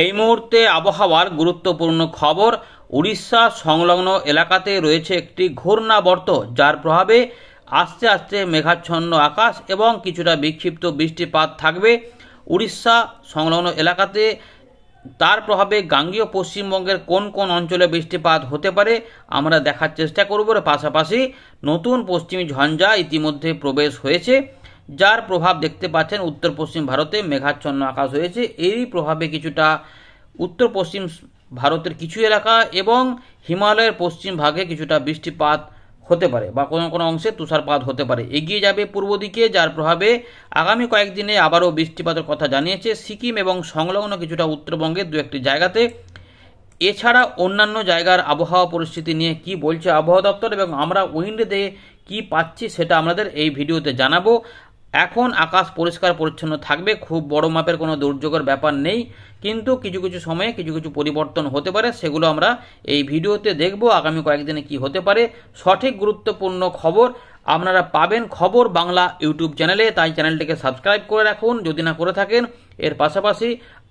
এই মুহূর্তে আবহাওয়ার গুরুত্বপূর্ণ খবর উড়িষ্যা সংলগ্ন এলাকাতে রয়েছে একটি ঘূর্ণাবর্ত যার প্রভাবে আস্তে আস্তে মেঘাচ্ছন্ন আকাশ এবং কিছুটা বিক্ষিপ্ত বৃষ্টিপাত থাকবে উড়িষ্যা সংলগ্ন এলাকাতে তার প্রভাবে গাঙ্গীয় পশ্চিমবঙ্গের কোন কোন অঞ্চলে বৃষ্টিপাত হতে পারে আমরা দেখার চেষ্টা করব পাশাপাশি নতুন পশ্চিমী ঝঞ্ঝা ইতিমধ্যে প্রবেশ হয়েছে যার প্রভাব দেখতে পাচ্ছেন উত্তর পশ্চিম ভারতে মেঘাচ্ছন্ন আকাশ হয়েছে এই প্রভাবে কিছুটা উত্তর পশ্চিম ভারতের কিছু এলাকা এবং হিমালয়ের পশ্চিম ভাগে কিছুটা বৃষ্টিপাত হতে পারে বা কোনো কোনো অংশে তুষারপাত হতে পারে এগিয়ে যাবে পূর্ব দিকে যার প্রভাবে আগামী কয়েকদিনে আবারও বৃষ্টিপাতের কথা জানিয়েছে সিকিম এবং সংলগ্ন কিছুটা উত্তরবঙ্গের দু একটি জায়গাতে এছাড়া অন্যান্য জায়গার আবহাওয়া পরিস্থিতি নিয়ে কি বলছে আবহাওয়া দপ্তর এবং আমরা উইন্ডেতে কি পাচ্ছি সেটা আমাদের এই ভিডিওতে জানাবো এখন আকাশ পরিষ্কার পরিচ্ছন্ন থাকবে খুব বড় মাপের কোনো দুর্যোগের ব্যাপার নেই কিন্তু কিছু কিছু সময়ে কিছু কিছু পরিবর্তন হতে পারে সেগুলো আমরা এই ভিডিওতে দেখব আগামী কয়েকদিনে কি হতে পারে সঠিক গুরুত্বপূর্ণ খবর আপনারা পাবেন খবর বাংলা ইউটিউব চ্যানেলে তাই চ্যানেলটিকে সাবস্ক্রাইব করে রাখুন যদি না করে থাকেন এর পাশাপাশি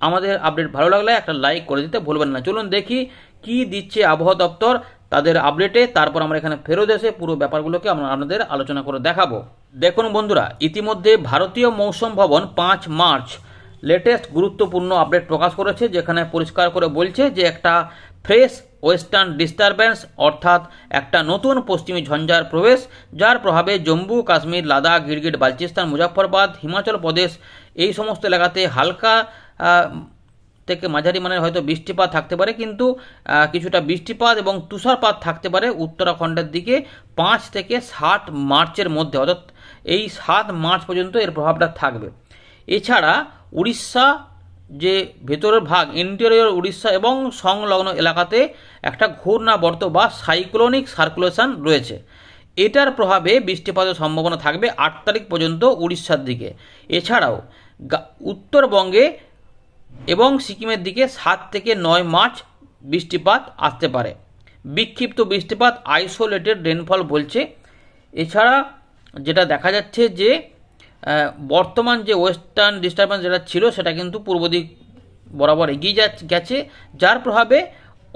আমাদের আপডেট ভালো লাগলে একটা লাইক করে দিতে ভুলবেন না চলুন দেখি কি দিচ্ছে আবহাওয়া দপ্তর তাদের আপডেটে তারপর আমরা এখানে ফেরত এসে পুরো ব্যাপারগুলোকে আমরা আপনাদের আলোচনা করে দেখাবো দেখুন বন্ধুরা ইতিমধ্যে ভারতীয় মৌসুম ভবন পাঁচ মার্চ লেটেস্ট গুরুত্বপূর্ণ আপডেট প্রকাশ করেছে যেখানে পরিষ্কার করে বলছে যে একটা ফ্রেশ ওয়েস্টার্ন ডিস্টারবেন্স অর্থাৎ একটা নতুন পশ্চিমী ঝঞ্ঝার প্রবেশ যার প্রভাবে জম্মু কাশ্মীর লাদাখ গিরগিট বালচিস্তান মুজাফরবাদ হিমাচল প্রদেশ এই সমস্ত এলাকাতে হালকা থেকে মাঝারি মানের হয়তো বৃষ্টিপাত থাকতে পারে কিন্তু কিছুটা বৃষ্টিপাত এবং তুষারপাত থাকতে পারে উত্তরাখণ্ডের দিকে পাঁচ থেকে ষাট মার্চের মধ্যে অর্থাৎ এই সাত মার্চ পর্যন্ত এর প্রভাবটা থাকবে এছাড়া উড়িষ্যা যে ভেতরের ভাগ ইন্টেরিয়র উড়িষ্যা এবং সংলগ্ন এলাকাতে একটা ঘূর্ণাবর্ত বা সাইক্লোনিক সার্কুলেশন রয়েছে এটার প্রভাবে বৃষ্টিপাতের সম্ভাবনা থাকবে আট তারিখ পর্যন্ত উড়িষ্যার দিকে এছাড়াও উত্তরবঙ্গে এবং সিকিমের দিকে সাত থেকে নয় মার্চ বৃষ্টিপাত আসতে পারে বিক্ষিপ্ত বৃষ্টিপাত আইসোলেটেড রেনফল বলছে এছাড়া যেটা দেখা যাচ্ছে যে বর্তমান যে ওয়েস্টার্ন ডিস্টারবেন্স যেটা ছিল সেটা কিন্তু পূর্ব দিক বরাবর এগিয়ে যা গেছে যার প্রভাবে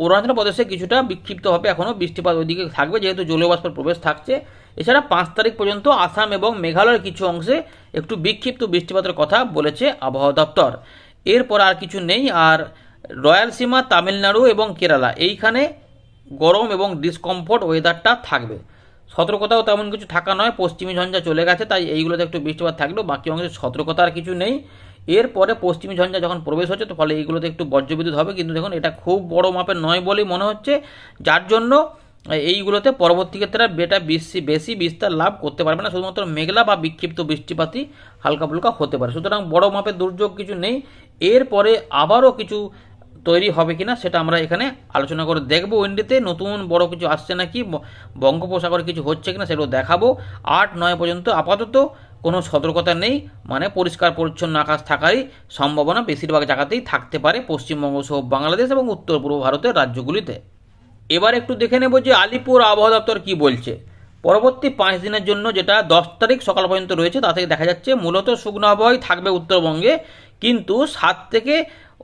অরুণাচল প্রদেশে কিছুটা বিক্ষিপ্তভাবে এখনও বৃষ্টিপাত ওইদিকে থাকবে যেহেতু জলীয় প্রবেশ থাকছে এছাড়া পাঁচ তারিখ পর্যন্ত আসাম এবং মেঘালয়ের কিছু অংশে একটু বিক্ষিপ্ত বৃষ্টিপাতের কথা বলেছে আবহাওয়া দপ্তর এরপর আর কিছু নেই আর রয়্যালসীমা তামিলনাড়ু এবং কেরালা এইখানে গরম এবং ডিসকমফোর্ট ওয়েদারটা থাকবে সতর্কতাও তেমন কিছু থাকা নয় পশ্চিমী ঝঞ্ঝা চলে গেছে তাই এইগুলোতে একটু বৃষ্টিপাত থাকলেও বাকি অংশে সতর্কতার কিছু নেই এরপরে পশ্চিমী ঝঞ্ঝা যখন প্রবেশ হচ্ছে তো ফলে এইগুলোতে একটু বজ্রবিদ্যুৎ হবে কিন্তু দেখুন এটা খুব বড় মাপের নয় বলেই মনে হচ্ছে যার জন্য এইগুলোতে পরবর্তী ক্ষেত্রে বেটা বেশি বেশি বিস্তার লাভ করতে পারবে না শুধুমাত্র মেঘলা বা বিক্ষিপ্ত বৃষ্টিপাতই হালকা ফুলকা হতে পারে সুতরাং বড় মাপের দুর্যোগ কিছু নেই এরপরে আবারও কিছু তৈরি হবে কিনা সেটা আমরা এখানে আলোচনা করে দেখব উইন্ডিতে নতুন বড় কিছু আসছে নাকি বঙ্গোপসাগরে কিছু হচ্ছে কিনা সেগুলো দেখাবো আট নয় পর্যন্ত আপাতত কোনো সতর্কতা নেই মানে পরিষ্কার পরিচ্ছন্ন আকাশ থাকারই সম্ভাবনা বেশিরভাগ জায়গাতেই থাকতে পারে পশ্চিমবঙ্গ সহ বাংলাদেশ এবং উত্তর পূর্ব ভারতের রাজ্যগুলিতে এবার একটু দেখে নেব যে আলিপুর আবহাওয়া দপ্তর কী বলছে পরবর্তী পাঁচ দিনের জন্য যেটা দশ তারিখ সকাল পর্যন্ত রয়েছে তা থেকে দেখা যাচ্ছে মূলত শুকনো আবহাওয়াই থাকবে উত্তরবঙ্গে কিন্তু সাত থেকে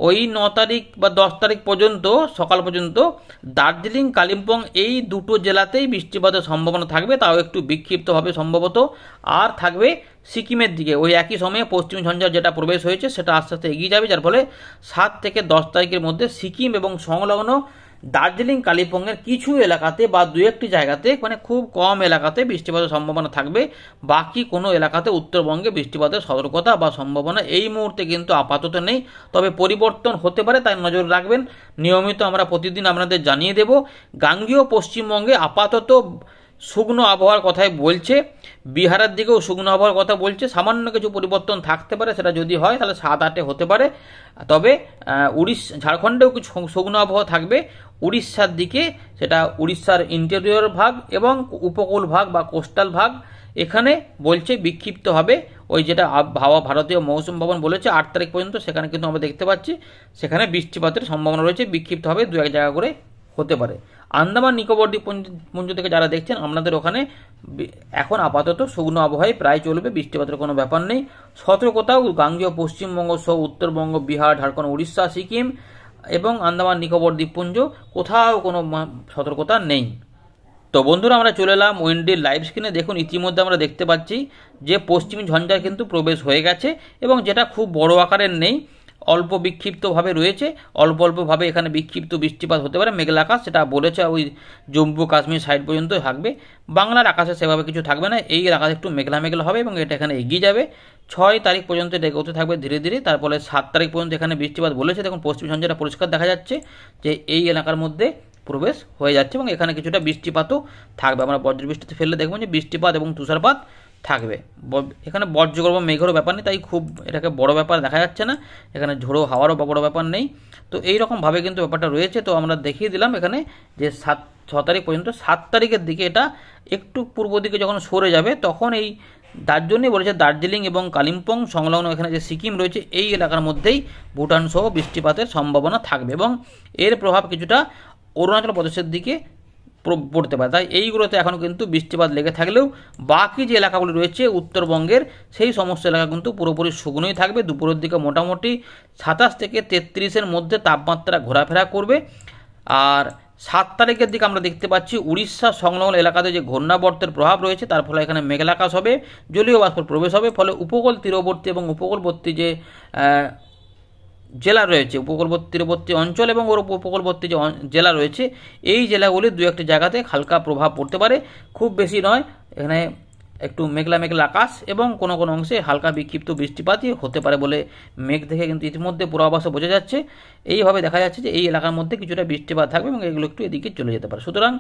ওই ন তারিখ বা দশ তারিখ পর্যন্ত সকাল পর্যন্ত দার্জিলিং কালিম্পং এই দুটো জেলাতেই বৃষ্টিপাতের সম্ভাবনা থাকবে তাও একটু বিক্ষিপ্তভাবে সম্ভবত আর থাকবে সিকিমের দিকে ওই একই সময়ে পশ্চিম ঝঞ্ঝার যেটা প্রবেশ হয়েছে সেটা আস্তে আস্তে এগিয়ে যাবে যার ফলে সাত থেকে দশ তারিখের মধ্যে সিকিম এবং সংলগ্ন দার্জিলিং কালিম্পংয়ের কিছু এলাকাতে বা দু একটি জায়গাতে মানে খুব কম এলাকাতে বৃষ্টিপাতের সম্ভাবনা থাকবে বাকি কোনো এলাকাতে উত্তরবঙ্গে বৃষ্টিপাতের সতর্কতা বা সম্ভাবনা এই মুহূর্তে কিন্তু আপাতত নেই তবে পরিবর্তন হতে পারে তাই নজর রাখবেন নিয়মিত আমরা প্রতিদিন আপনাদের জানিয়ে দেব গাঙ্গীয় পশ্চিমবঙ্গে আপাতত শুকনো আবহাওয়ার কথাই বলছে বিহারের দিকেও শুকনো আবহাওয়ার কথা বলছে সামান্য কিছু পরিবর্তন থাকতে পারে সেটা যদি হয় তাহলে সাত আটে হতে পারে তবে উড়িষ ঝাড়খণ্ডেও কিছু শুকনো আবহাওয়া থাকবে উড়িষ্যার দিকে সেটা উড়িষ্যার ইন্টেরিয়র ভাগ এবং উপকূল ভাগ বা কোস্টাল ভাগ এখানে বলছে বিক্ষিপ্ত হবে ওই যেটা হাওয়া ভারতীয় মৌসুম ভবন বলেছে আট তারিখ পর্যন্ত সেখানে কিন্তু আমরা দেখতে পাচ্ছি সেখানে বৃষ্টিপাতের সম্ভাবনা রয়েছে বিক্ষিপ্ত হবে দু এক জায়গা করে হতে পারে আন্দামান নিকোবর দ্বীপপুঞ্জ থেকে যারা দেখছেন আপনাদের ওখানে এখন আপাতত শুকনো আবহাওয়ায় প্রায় চলবে বৃষ্টিপাতের কোনো ব্যাপার নেই সতর্কতাও গাঙ্গীয় পশ্চিমবঙ্গ সহ উত্তরবঙ্গ বিহার ঝাড়খণ্ড উড়িষ্যা সিকিম এবং আন্দামান নিকোবর দ্বীপপুঞ্জ কোথাও কোনো সতর্কতা নেই তো বন্ধুরা আমরা চলে এলাম উইন্ডির লাইভ স্ক্রিনে দেখুন ইতিমধ্যে আমরা দেখতে পাচ্ছি যে পশ্চিমী ঝঞ্ঝা কিন্তু প্রবেশ হয়ে গেছে এবং যেটা খুব বড় আকারের নেই অল্প বিক্ষিপ্তভাবে রয়েছে অল্প অল্পভাবে এখানে বিক্ষিপ্ত বৃষ্টিপাত হতে পারে মেঘলা আকাশ সেটা বলেছে ওই জম্মু কাশ্মীর সাইড পর্যন্ত থাকবে বাংলার আকাশে সেভাবে কিছু থাকবে না এই আকাশ একটু মেঘলা মেঘলা হবে এবং এটা এখানে এগিয়ে যাবে ছয় তারিখ পর্যন্ত এটা এগোতে থাকবে ধীরে ধীরে তারপরে সাত তারিখ পর্যন্ত এখানে বৃষ্টিপাত বলেছে দেখুন পশ্চিম সঞ্জয়টা পরিষ্কার দেখা যাচ্ছে যে এই এলাকার মধ্যে প্রবেশ হয়ে যাচ্ছে এবং এখানে কিছুটা বৃষ্টিপাতও থাকবে আমরা বজ্রবৃষ্টিতে ফেললে দেখবেন যে বৃষ্টিপাত এবং তুষারপাত থাকবে এখানে বজ্রগর্ভ মেঘেরও ব্যাপার নেই তাই খুব এটাকে বড় ব্যাপার দেখা যাচ্ছে না এখানে ঝোড়ো হাওয়ারও বড় ব্যাপার নেই তো এই রকমভাবে কিন্তু ব্যাপারটা রয়েছে তো আমরা দেখিয়ে দিলাম এখানে যে সাত ছ তারিখ পর্যন্ত সাত তারিখের দিকে এটা একটু পূর্ব দিকে যখন সরে যাবে তখন এই তার জন্যই বলেছে দার্জিলিং এবং কালিম্পং সংলগ্ন এখানে যে সিকিম রয়েছে এই এলাকার মধ্যেই ভুটান সহ বৃষ্টিপাতের সম্ভাবনা থাকবে এবং এর প্রভাব কিছুটা অরুণাচল প্রদেশের দিকে পড়তে পারে তাই এইগুলোতে এখনও কিন্তু বৃষ্টিপাত লেগে থাকলেও বাকি যে এলাকাগুলি রয়েছে উত্তরবঙ্গের সেই সমস্ত এলাকা কিন্তু পুরোপুরি শুকনোই থাকবে দুপুরের দিকে মোটামুটি সাতাশ থেকে তেত্রিশের মধ্যে তাপমাত্রা ঘোরাফেরা করবে আর সাত তারিখের দিকে আমরা দেখতে পাচ্ছি উড়িষ্যা সংলগ্ন এলাকাতে যে ঘূর্ণাবর্তের প্রভাব রয়েছে তার ফলে এখানে মেঘলাকাশ হবে জলীয় বাষ্প প্রবেশ হবে ফলে উপকূল তীরবর্তী এবং উপকূলবর্তী যে জেলা রয়েছে উপকূল তীরবর্তী অঞ্চল এবং ওর উপকূলবর্তী যে জেলা রয়েছে এই জেলাগুলি দু একটি জায়গাতে হালকা প্রভাব পড়তে পারে খুব বেশি নয় এখানে একটু মেঘলা মেঘলা আকাশ এবং কোনো কোনো অংশে হালকা বিক্ষিপ্ত বৃষ্টিপাতই হতে পারে বলে মেঘ দেখে কিন্তু ইতিমধ্যে পূর্বাভাসে বোঝা যাচ্ছে এইভাবে দেখা যাচ্ছে যে এই এলাকার মধ্যে কিছুটা বৃষ্টিপাত থাকবে এবং এগুলো একটু এদিকে চলে যেতে পারে সুতরাং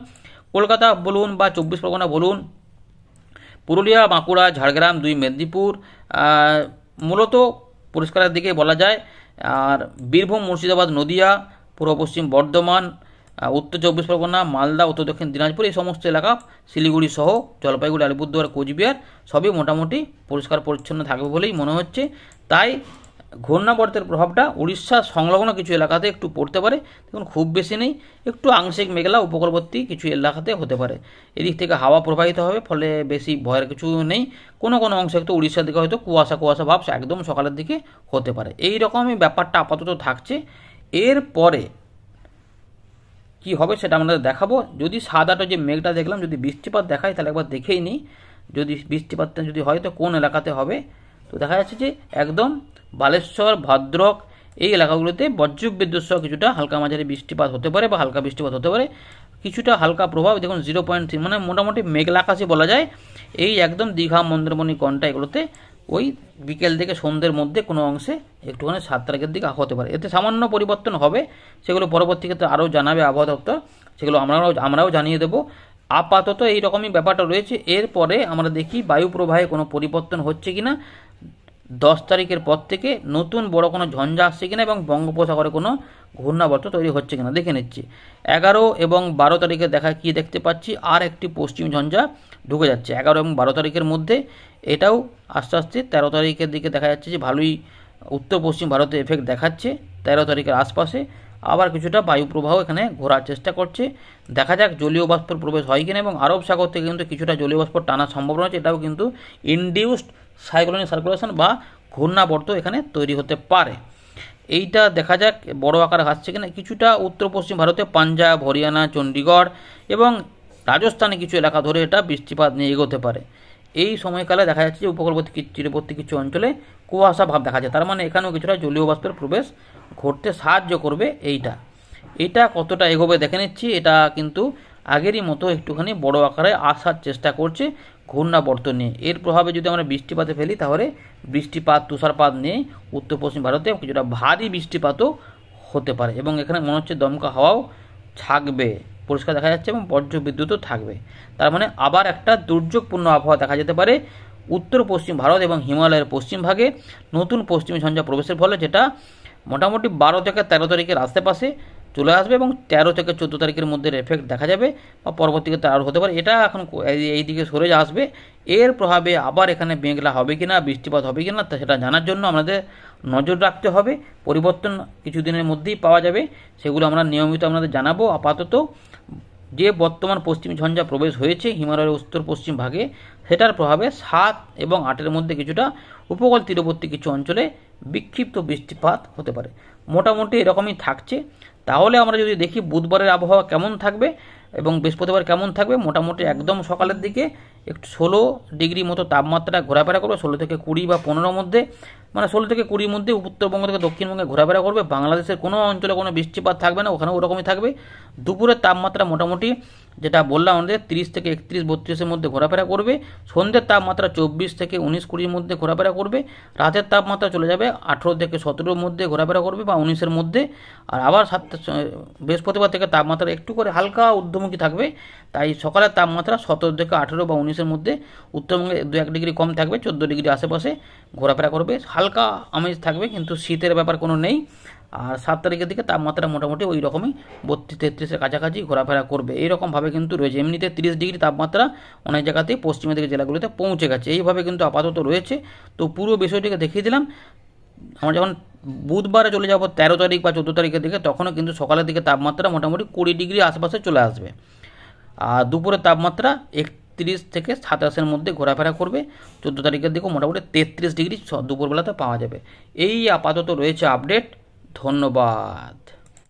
কলকাতা বলুন বা চব্বিশ পরগনা বলুন পুরুলিয়া বাঁকুড়া ঝাড়গ্রাম দুই মেদিনীপুর মূলত পরিষ্কারের দিকে বলা যায় আর বীরভূম মুর্শিদাবাদ নদিয়া পূর্ব পশ্চিম বর্ধমান উত্তর চব্বিশ পরগনা মালদা উত্তর দক্ষিণ দিনাজপুর এই সমস্ত এলাকা শিলিগুড়ি সহ জলপাইগুড়ি আলিপুরদুয়ার কোচবিহার সবই মোটামুটি পরিষ্কার পরিচ্ছন্ন থাকবে বলেই মনে হচ্ছে তাই ঘূর্ণাবর্তের প্রভাবটা উড়িষ্যা সংলগ্ন কিছু এলাকাতে একটু পড়তে পারে দেখুন খুব বেশি নেই একটু আংশিক মেঘলা উপকূলবর্তী কিছু এলাকাতে হতে পারে এদিক থেকে হাওয়া প্রবাহিত হবে ফলে বেশি ভয়ের কিছু নেই কোনো কোনো অংশে একটু উড়িষ্যার দিকে হয়তো কুয়াশা কুয়াশা ভাব একদম সকালের দিকে হতে পারে এই রকমই ব্যাপারটা আপাতত থাকছে এর পরে কী হবে সেটা আমরা দেখাবো যদি সাদাটা যে মেঘটা দেখলাম যদি বৃষ্টিপাত দেখায় তাহলে একবার দেখেই নিই যদি বৃষ্টিপাতটা যদি হয় তো কোন এলাকাতে হবে তো দেখা যাচ্ছে যে একদম বালেশ্বর ভদ্রক এই এলাকাগুলোতে বজ্রক বিদ্যুৎ সহ কিছুটা হালকা মাঝারি বৃষ্টিপাত হতে পারে বা হালকা বৃষ্টিপাত হতে পারে কিছুটা হালকা প্রভাব দেখুন জিরো পয়েন্ট থ্রি মানে মোটামুটি মেঘলা আকাশে বলা যায় এই একদম দীঘা মন্দারমণি কন্টা এগুলোতে ওই বিকেল থেকে সন্ধ্যের মধ্যে কোনো অংশে একটুখানি সাত তারিখের দিকে হতে পারে এতে সামান্য পরিবর্তন হবে সেগুলো পরবর্তী ক্ষেত্রে আরও জানাবে আবহাওয়া দপ্তর সেগুলো আমরাও আমরাও জানিয়ে দেবো আপাতত এইরকমই ব্যাপারটা রয়েছে এরপরে আমরা দেখি বায়ু প্রবাহে কোনো পরিবর্তন হচ্ছে কি না দশ তারিখের পর থেকে নতুন বড় কোনো ঝঞ্ঝা আসছে কিনা এবং বঙ্গোপসাগরে কোনো ঘূর্ণাবর্ত তৈরি হচ্ছে কিনা দেখে নিচ্ছি এগারো এবং বারো তারিখে দেখা কি দেখতে পাচ্ছি আর একটি পশ্চিম ঝঞ্ঝা ঢুকে যাচ্ছে এগারো এবং বারো তারিখের মধ্যে এটাও আস্তে আস্তে তেরো তারিখের দিকে দেখা যাচ্ছে যে ভালোই উত্তর পশ্চিম ভারতে এফেক্ট দেখাচ্ছে তেরো তারিখের আশপাশে আবার কিছুটা বায়ুপ্রবাহ এখানে ঘোরার চেষ্টা করছে দেখা যাক জলীয় বাষ্পর প্রবেশ হয় কিনা এবং আরব সাগর থেকে কিন্তু কিছুটা জলীয় বাষ্প টানা সম্ভব রয়েছে এটাও কিন্তু ইনডিউসড সাইক্লোনিক সার্কুলেশন বা ঘূর্ণাবর্ত এখানে তৈরি হতে পারে এইটা দেখা যাক বড় আকার আসছে কিনা কিছুটা উত্তর পশ্চিম ভারতে পাঞ্জাব হরিয়ানা চণ্ডীগড় এবং রাজস্থানে কিছু এলাকা ধরে এটা বৃষ্টিপাত নিয়ে এগোতে পারে এই সময়কালে দেখা যাচ্ছে যে উপকূলবর্তী তীরবর্তী কিছু অঞ্চলে কুয়াশা ভাব দেখা যায় তার মানে এখানেও কিছুটা জলীয় বাষ্পের প্রবেশ ঘটতে সাহায্য করবে এইটা এটা কতটা এগোবে দেখে নিচ্ছি এটা কিন্তু আগেরই মতো একটুখানি বড় আকারে আসার চেষ্টা করছে ঘূর্ণাবর্তনে এর প্রভাবে যদি আমরা বৃষ্টিপাতে ফেলি তাহলে বৃষ্টিপাত তুষারপাত নিয়ে উত্তর পশ্চিম ভারতে কিছুটা ভারী বৃষ্টিপাতও হতে পারে এবং এখানে মনে হচ্ছে দমকা হাওয়াও থাকবে পরিষ্কার দেখা যাচ্ছে এবং বর্জ্য বিদ্যুৎও থাকবে তার মানে আবার একটা দুর্যোগপূর্ণ আবহাওয়া দেখা যেতে পারে উত্তর পশ্চিম ভারত এবং হিমালয়ের পশ্চিম ভাগে নতুন পশ্চিমী ঝঞ্ঝা প্রবেশের ফলে যেটা মোটামুটি বারো থেকে তেরো তারিখের আশেপাশে চলে আসবে এবং তেরো থেকে চোদ্দো তারিখের মধ্যে এফেক্ট দেখা যাবে বা পরবর্তীতে আরও হতে পারে এটা এখন এই দিকে সরে আসবে এর প্রভাবে আবার এখানে মেঘলা হবে কি না বৃষ্টিপাত হবে কি না সেটা জানার জন্য আমাদের নজর রাখতে হবে পরিবর্তন কিছুদিনের মধ্যেই পাওয়া যাবে সেগুলো আমরা নিয়মিত আপনাদের জানাবো আপাতত যে বর্তমান পশ্চিম ঝঞ্ঝা প্রবেশ হয়েছে হিমালয়ের উত্তর পশ্চিম ভাগে সেটার প্রভাবে সাত এবং আটের মধ্যে কিছুটা উপকূল তীরবর্তী কিছু অঞ্চলে বিক্ষিপ্ত বৃষ্টিপাত হতে পারে মোটামুটি এরকমই থাকছে তাহলে আমরা যদি দেখি বুধবারের আবহাওয়া কেমন থাকবে এবং বৃহস্পতিবার কেমন থাকবে মোটামুটি একদম সকালের দিকে একটু ষোলো ডিগ্রি মতো তাপমাত্রা ঘোরাফেরা করবে ষোলো থেকে কুড়ি বা পনেরোর মধ্যে মানে ষোলো থেকে কুড়ির মধ্যে উত্তরবঙ্গ থেকে দক্ষিণবঙ্গে ঘোরাফেরা করবে বাংলাদেশের কোনো অঞ্চলে কোনো বৃষ্টিপাত থাকবে না ওখানে ওরকমই থাকবে দুপুরের তাপমাত্রা মোটামুটি যেটা বললাম আমাদের তিরিশ থেকে একত্রিশ বত্রিশের মধ্যে ঘোরাফেরা করবে সন্ধ্যের তাপমাত্রা চব্বিশ থেকে উনিশ কুড়ির মধ্যে ঘোরাফেরা করবে রাতের তাপমাত্রা চলে যাবে আঠেরো থেকে সতেরোর মধ্যে ঘোরাফেরা করবে বা উনিশের মধ্যে আর আবার সাত বৃহস্পতিবার থেকে তাপমাত্রা একটু করে হালকা ঊর্ধ্বমুখী থাকবে তাই সকালের তাপমাত্রা সতেরো থেকে আঠেরো বা উনিশের মধ্যে উত্তরবঙ্গে দু এক ডিগ্রি কম থাকবে চোদ্দো ডিগ্রি আশেপাশে ঘোরাফেরা করবে হালকা আমেজ থাকবে কিন্তু শীতের ব্যাপার কোনো নেই আর সাত তারিখের দিকে তাপমাত্রা মোটামুটি ওই রকমই বত্রিশ তেত্রিশের কাছাকাছি ঘোরাফেরা করবে এইরকমভাবে কিন্তু রয়েছে এমনিতে তিরিশ ডিগ্রি তাপমাত্রা অনেক জায়গাতেই পশ্চিমের দিকে জেলাগুলিতে পৌঁছে গেছে এইভাবে কিন্তু আপাতত রয়েছে তো পুরো বিষয়টিকে দেখিয়ে দিলাম আমরা যখন বুধবারে চলে যাব তেরো তারিখ বা চোদ্দো তারিখের দিকে তখনও কিন্তু সকালের দিকে তাপমাত্রা মোটামুটি কুড়ি ডিগ্রি আশেপাশে চলে আসবে আর দুপুরের তাপমাত্রা এক তিরিশ থেকে সাতাশের মধ্যে ঘোরাফেরা করবে চোদ্দো তারিখের দিকেও মোটামুটি তেত্রিশ ডিগ্রি দুপুরবেলাতে পাওয়া যাবে এই আপাতত রয়েছে আপডেট ধন্যবাদ